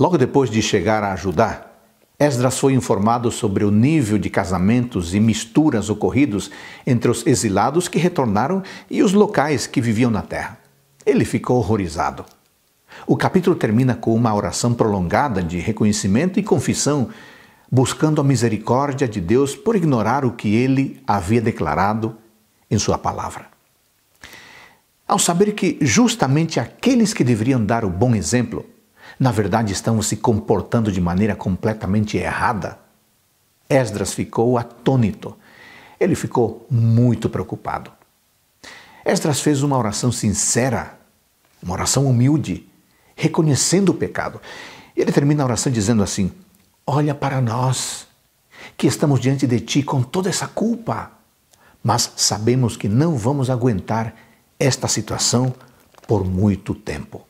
Logo depois de chegar a Judá, Esdras foi informado sobre o nível de casamentos e misturas ocorridos entre os exilados que retornaram e os locais que viviam na terra. Ele ficou horrorizado. O capítulo termina com uma oração prolongada de reconhecimento e confissão, buscando a misericórdia de Deus por ignorar o que ele havia declarado em sua palavra. Ao saber que justamente aqueles que deveriam dar o bom exemplo na verdade estamos se comportando de maneira completamente errada? Esdras ficou atônito. Ele ficou muito preocupado. Esdras fez uma oração sincera, uma oração humilde, reconhecendo o pecado. Ele termina a oração dizendo assim: Olha para nós, que estamos diante de ti com toda essa culpa, mas sabemos que não vamos aguentar esta situação por muito tempo.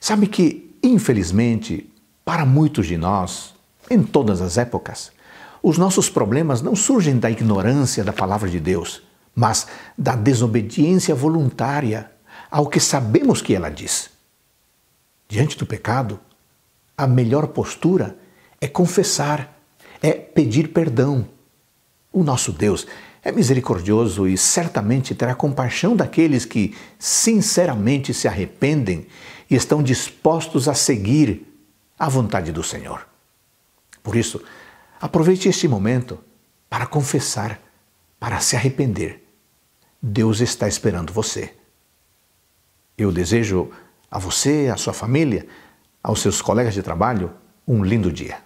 Sabe que Infelizmente, para muitos de nós, em todas as épocas, os nossos problemas não surgem da ignorância da palavra de Deus, mas da desobediência voluntária ao que sabemos que ela diz. Diante do pecado, a melhor postura é confessar, é pedir perdão. O nosso Deus é misericordioso e certamente terá compaixão daqueles que sinceramente se arrependem e estão dispostos a seguir a vontade do Senhor. Por isso, aproveite este momento para confessar, para se arrepender. Deus está esperando você. Eu desejo a você, à sua família, aos seus colegas de trabalho, um lindo dia.